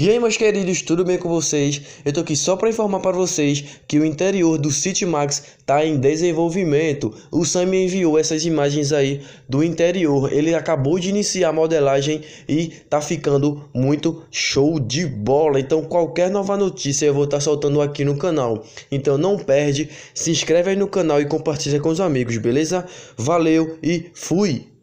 E aí, meus queridos, tudo bem com vocês? Eu tô aqui só para informar para vocês que o interior do Max tá em desenvolvimento. O Sam me enviou essas imagens aí do interior. Ele acabou de iniciar a modelagem e tá ficando muito show de bola. Então, qualquer nova notícia eu vou estar tá soltando aqui no canal. Então, não perde, se inscreve aí no canal e compartilha com os amigos, beleza? Valeu e fui!